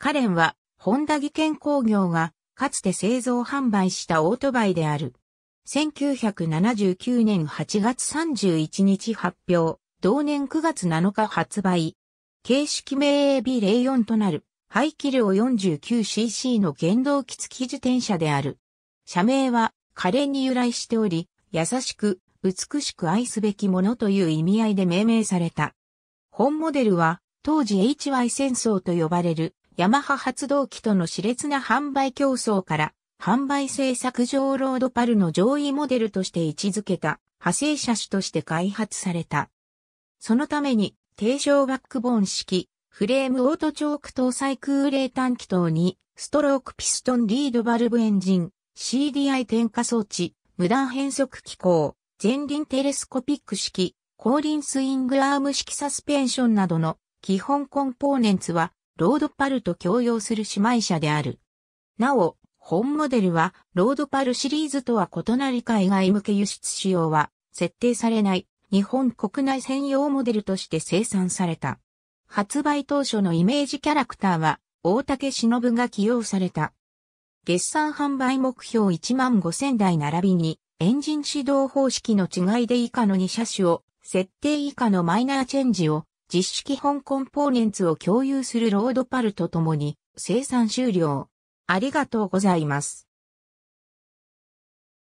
カレンは、ホンダ技研工業が、かつて製造販売したオートバイである。1979年8月31日発表、同年9月7日発売。形式名 AB04 となる、排気量 49cc の原動機付き自転車である。社名は、カレンに由来しており、優しく、美しく愛すべきものという意味合いで命名された。本モデルは、当時 HY 戦争と呼ばれるヤマハ発動機との熾烈な販売競争から、販売製作上ロードパルの上位モデルとして位置づけた、派生車種として開発された。そのために、低床バックボーン式、フレームオートチョーク搭載空冷単気筒に、ストロークピストンリードバルブエンジン、CDI 点火装置、無断変速機構、前輪テレスコピック式、後輪スイングアーム式サスペンションなどの基本コンポーネンツはロードパルと共用する姉妹車である。なお、本モデルは、ロードパルシリーズとは異なり海外向け輸出仕様は、設定されない、日本国内専用モデルとして生産された。発売当初のイメージキャラクターは、大竹忍が起用された。月産販売目標1万5000台並びに、エンジン指導方式の違いで以下の2車種を、設定以下のマイナーチェンジを実施基本コンポーネンツを共有するロードパルと共に生産終了。ありがとうございます。